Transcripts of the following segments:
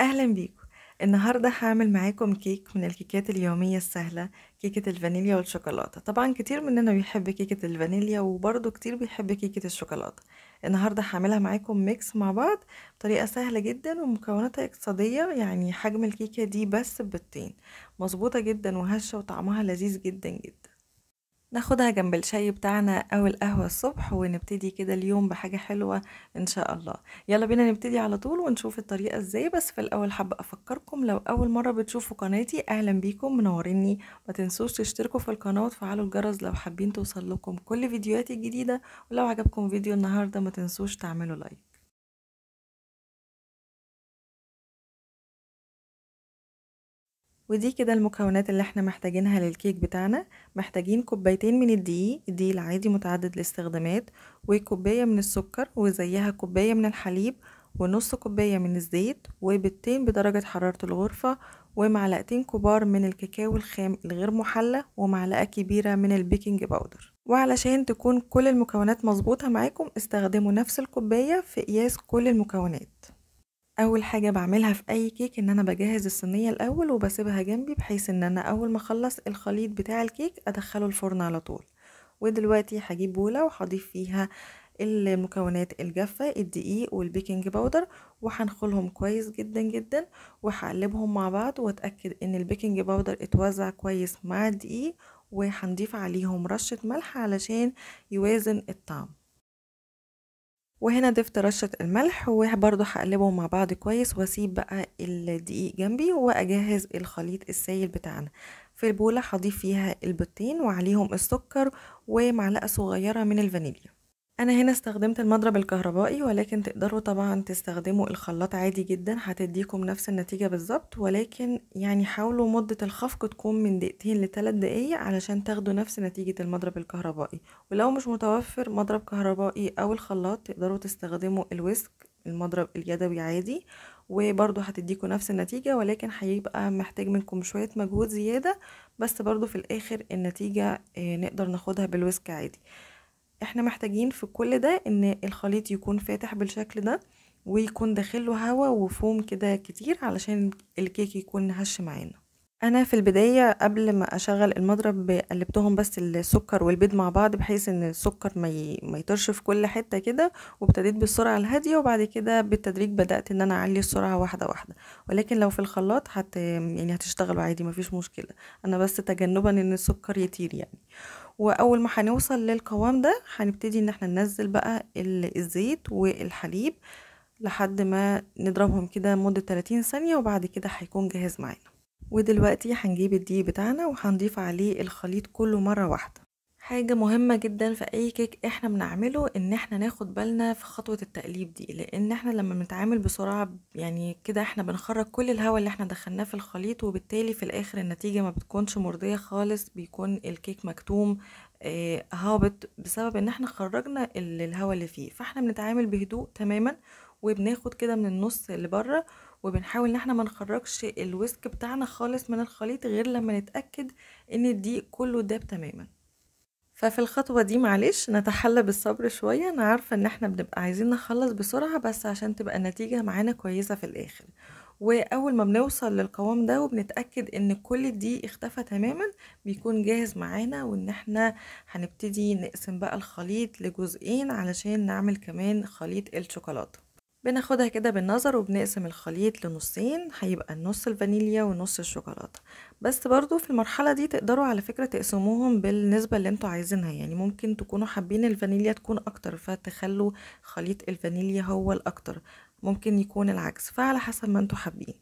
أهلا بيكم النهاردة هعمل معاكم كيك من الكيكات اليومية السهلة كيكة الفانيليا والشوكولاتة طبعا كتير مننا بيحب كيكة الفانيليا وبرده كتير بيحب كيكة الشوكولاتة النهاردة هعملها معاكم ميكس مع بعض بطريقة سهلة جدا ومكوناتها اقتصادية يعني حجم الكيكة دي بس ببيضتين مظبوطة جدا وهشة وطعمها لذيذ جدا جدا ناخدها جنب الشاي بتاعنا او القهوة الصبح ونبتدي كده اليوم بحاجة حلوة ان شاء الله يلا بينا نبتدي على طول ونشوف الطريقة ازاي بس في الاول حابة افكركم لو اول مرة بتشوفوا قناتي اهلا بيكم منوريني ما تنسوش تشتركوا في القناة وتفعلوا الجرس لو حابين توصل لكم كل فيديوهاتي الجديدة ولو عجبكم فيديو النهاردة ما تنسوش تعملوا لايك ودي كده المكونات اللي احنا محتاجينها للكيك بتاعنا محتاجين كوبايتين من الدقيق الدقيق العادي متعدد الاستخدامات وكوباية من السكر وزيها كوباية من الحليب ونص كوباية من الزيت وبيضتين بدرجة حرارة الغرفة ومعلقتين كبار من الكاكاو الخام الغير محلى ومعلقة كبيرة من البيكنج باودر وعلشان تكون كل المكونات مظبوطة معاكم استخدموا نفس الكوباية في قياس كل المكونات اول حاجه بعملها في اي كيك ان انا بجهز الصينيه الاول وبسيبها جنبي بحيث ان انا اول ما اخلص الخليط بتاع الكيك ادخله الفرن على طول ودلوقتي هجيب بوله وهضيف فيها المكونات الجافه الدقيق والبيكنج باودر وهنخلهم كويس جدا جدا وهقلبهم مع بعض واتاكد ان البيكنج باودر اتوزع كويس مع الدقيق وهنضيف عليهم رشه ملح علشان يوازن الطعم وهنا ضفت رشة الملح وبرضو هقلبهم مع بعض كويس واسيب بقى الدقيق جنبي واجهز الخليط السائل بتاعنا في البولة هضيف فيها البيضتين وعليهم السكر ومعلقة صغيرة من الفانيليا انا هنا استخدمت المضرب الكهربائي ولكن تقدروا طبعا تستخدموا الخلاط عادي جدا هتديكم نفس النتيجة بالظبط ولكن يعني حاولوا مدة الخفق تكون من دقيقتين لثلاث دقايق علشان تاخدوا نفس نتيجة المضرب الكهربائي ولو مش متوفر مضرب كهربائي او الخلاط تقدروا تستخدموا الويسك المضرب اليدوي عادي وبرضو هتديكوا نفس النتيجة ولكن هيبقى محتاج منكم شوية مجهود زيادة بس برضو في الاخر النتيجة آه، نقدر ناخدها بالويسك عادي احنا محتاجين في كل ده ان الخليط يكون فاتح بالشكل ده ويكون داخله هوا وفوم كده كتير علشان الكيك يكون هش معانا انا في البدايه قبل ما اشغل المضرب قلبتهم بس السكر والبيض مع بعض بحيث ان السكر ما ي... ما يطرش في كل حته كده وابتديت بالسرعه الهاديه وبعد كده بالتدريج بدات ان انا اعلي السرعه واحده واحده ولكن لو في الخلاط هت يعني هتشتغلوا عادي مفيش مشكله انا بس تجنبا ان السكر يطير يعني واول ما هنوصل للقوام ده هنبتدي ان احنا ننزل بقى الزيت والحليب لحد ما نضربهم كده مده 30 ثانيه وبعد كده هيكون جاهز معانا ودلوقتي هنجيب الدقيق بتاعنا وهنضيف عليه الخليط كله مرة واحدة حاجة مهمة جدا في أي كيك احنا بنعمله ان احنا ناخد بالنا في خطوة التقليب دي لان احنا لما بنتعامل بسرعة يعني كده احنا بنخرج كل الهواء اللي احنا دخلناه في الخليط وبالتالي في الاخر النتيجة ما بتكونش مرضية خالص بيكون الكيك مكتوم آه، هابط بسبب ان احنا خرجنا الهواء اللي فيه فاحنا بنتعامل بهدوء تماما وبناخد كده من النص اللي بره وبنحاول ان احنا ما نخرجش الويسك بتاعنا خالص من الخليط غير لما نتاكد ان الدقيق كله داب تماما ففي الخطوه دي معلش نتحلى بالصبر شويه انا عارفه ان احنا بنبقى عايزين نخلص بسرعه بس عشان تبقى النتيجه معانا كويسه في الاخر واول ما بنوصل للقوام ده وبنتاكد ان كل دي اختفى تماما بيكون جاهز معانا وان احنا هنبتدي نقسم بقى الخليط لجزئين علشان نعمل كمان خليط الشوكولاته بناخدها كده بالنظر وبنقسم الخليط لنصين هيبقى النص الفانيليا ونص الشوكولاتة بس برضو في المرحلة دي تقدروا على فكرة تقسموهم بالنسبة اللي انتوا عايزينها يعني ممكن تكونوا حابين الفانيليا تكون اكتر فتخلوا خليط الفانيليا هو الاكتر ممكن يكون العكس فعلى حسب ما انتوا حابين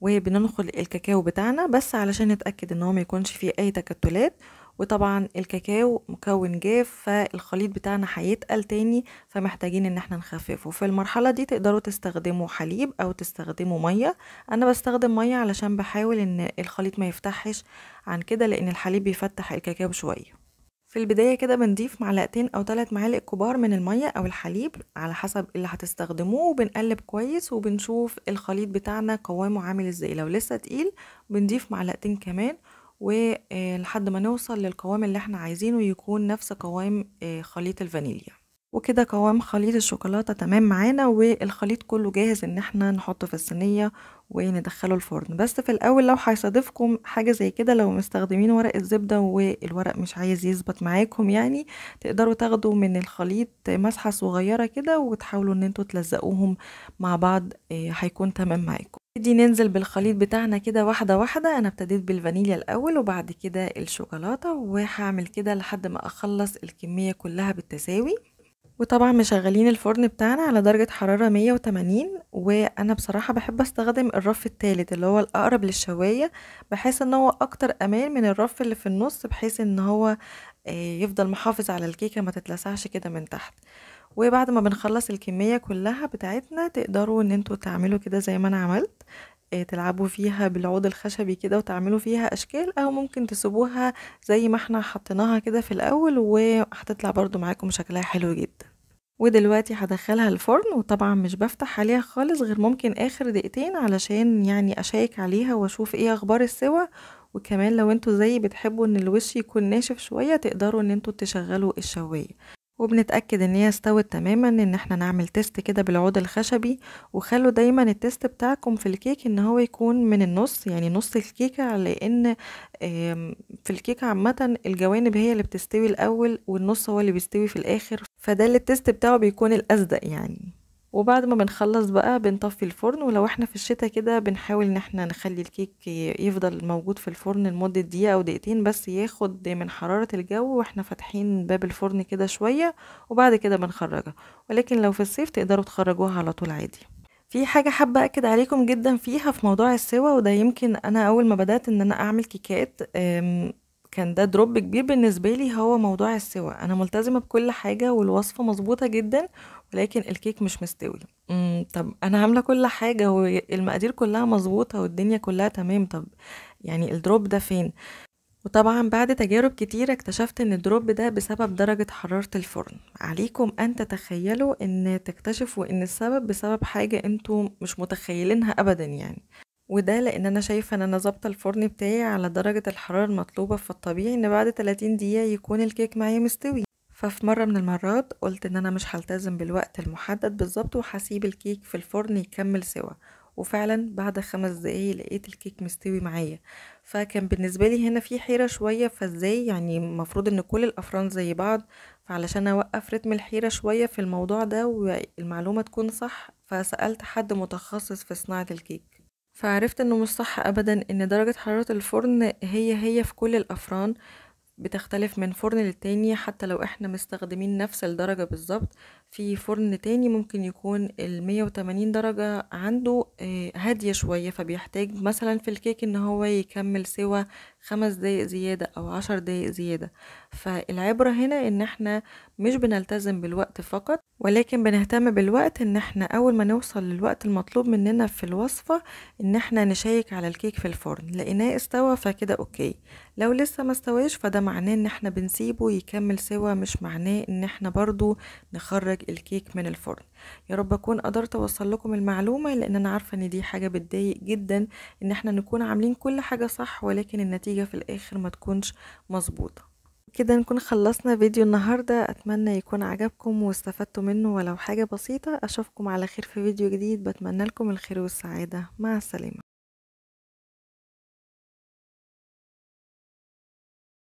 وبننخل الكاكاو بتاعنا بس علشان نتأكد ان هو ما يكونش فيه اي تكتلات وطبعا الكاكاو مكون جاف فالخليط بتاعنا هيتقل تاني فمحتاجين ان احنا نخففه في المرحلة دي تقدروا تستخدموا حليب او تستخدموا مية انا بستخدم مية علشان بحاول ان الخليط ما يفتحش عن كده لان الحليب بيفتح الكاكاو شوية في البداية كده بنضيف معلقتين أو تلات معالق كبار من المية أو الحليب على حسب اللي هتستخدموه وبنقلب كويس وبنشوف الخليط بتاعنا قوامه عامل ازاي لو لسه تقيل بنضيف معلقتين كمان ولحد آه، ما نوصل للقوام اللي احنا عايزينه يكون نفس قوام آه، خليط الفانيليا وكده قوام خليط الشوكولاتة تمام معانا والخليط كله جاهز ان احنا نحطه في الصينية وندخله الفرن بس في الاول لو هيصادفكم حاجة زي كده لو مستخدمين ورق الزبدة والورق مش عايز يثبت معاكم يعني تقدروا تاخدوا من الخليط مسحة صغيرة كده وتحاولوا ان انتوا تلزقوهم مع بعض آه، هيكون تمام معاكم نبتدي ننزل بالخليط بتاعنا كده واحدة واحدة أنا ابتديت بالفانيليا الأول وبعد كده الشوكولاتة وهعمل كده لحد ما أخلص الكمية كلها بالتساوي وطبعا مشغلين الفرن بتاعنا على درجة حرارة 180 وأنا بصراحة بحب أستخدم الرف التالت اللي هو الأقرب للشواية بحيث إن هو أكتر أمان من الرف اللي في النص بحيث إن هو آه، يفضل محافظ على الكيكة ما تتلسعش كده من تحت وبعد ما بنخلص الكمية كلها بتاعتنا تقدروا ان انتوا تعملوا كده زي ما انا عملت آه، تلعبوا فيها بالعود الخشبي كده وتعملوا فيها اشكال او ممكن تسيبوها زي ما احنا حطيناها كده في الاول وهتطلع برضو معاكم شكلها حلو جدا ودلوقتي هدخلها الفرن وطبعا مش بفتح عليها خالص غير ممكن اخر دقيقتين علشان يعني اشيك عليها واشوف ايه اخبار السوا وكمان لو انتوا زي بتحبوا ان الوش يكون ناشف شوية تقدروا ان انتوا تشغلوا الشواية وبنتأكد ان هي استوت تماما ان احنا نعمل تيست كده بالعود الخشبي وخلوا دايما التيست بتاعكم في الكيك ان هو يكون من النص يعني نص الكيكة لان في الكيكة عامة الجوانب هي اللي بتستوي الاول والنص هو اللي بيستوي في الاخر فده اللي التيست بتاعه بيكون الاصدق يعني وبعد ما بنخلص بقى بنطفي الفرن ولو احنا في الشتاء كده بنحاول ان احنا نخلي الكيك يفضل موجود في الفرن لمدة دقيقة او دقيقتين بس ياخد من حرارة الجو واحنا فاتحين باب الفرن كده شوية وبعد كده بنخرجها ولكن لو في الصيف تقدروا تخرجوها على طول عادي في حاجة حابة أكد عليكم جدا فيها في موضوع السوا وده يمكن أنا أول ما بدأت إن أنا أعمل كيكات كان ده دروب كبير بالنسبة لي هو موضوع السوى أنا ملتزمة بكل حاجة والوصفة مظبوطة جدا ولكن الكيك مش مستوي طب أنا عاملة كل حاجة والمقادير كلها مظبوطة والدنيا كلها تمام طب يعني الدروب ده فين وطبعا بعد تجارب كتيرة اكتشفت ان الدروب ده بسبب درجة حرارة الفرن عليكم ان تتخيلوا ان تكتشفوا ان السبب بسبب حاجة انتم مش متخيلينها ابدا يعني وده لان انا شايفه ان انا ظابطه الفرن بتاعي على درجه الحراره المطلوبه فالطبيعي ان بعد 30 دقيقه يكون الكيك معايا مستوي ففي مره من المرات قلت ان انا مش هلتزم بالوقت المحدد بالظبط وهسيب الكيك في الفرن يكمل سوا وفعلا بعد خمس دقايق لقيت الكيك مستوي معايا فكان بالنسبه لي هنا في حيره شويه فازاي يعني المفروض ان كل الافران زي بعض فعلشان اوقف رتم الحيره شويه في الموضوع ده والمعلومه تكون صح فسالت حد متخصص في صناعه الكيك فعرفت انه مش صح ابدا ان درجة حرارة الفرن هي هي في كل الافران بتختلف من فرن للتاني حتى لو احنا مستخدمين نفس الدرجة بالظبط في فرن تاني ممكن يكون المية وتمانين درجة عنده آه، هادية شوية فبيحتاج مثلا في الكيك ان هو يكمل سوى خمس دقايق زيادة او عشر دقايق زيادة فالعبرة هنا ان احنا مش بنلتزم بالوقت فقط ولكن بنهتم بالوقت ان احنا اول ما نوصل للوقت المطلوب مننا في الوصفة ان احنا نشيك على الكيك في الفرن لقيناه استوى فكده اوكي لو لسه ما استواش فده معناه ان احنا بنسيبه يكمل سوى مش معناه ان احنا برضو نخرج مخرج الكيك من الفرن يا رب اكون قدرت اوصل لكم المعلومه لان انا عارفه ان دي حاجه بتضايق جدا ان احنا نكون عاملين كل حاجه صح ولكن النتيجه في الاخر ما تكونش مظبوطه كده نكون خلصنا فيديو النهاردة أتمنى يكون عجبكم واستفدتوا منه ولو حاجة بسيطة أشوفكم على خير في فيديو جديد بتمنى لكم الخير والسعادة مع السلامة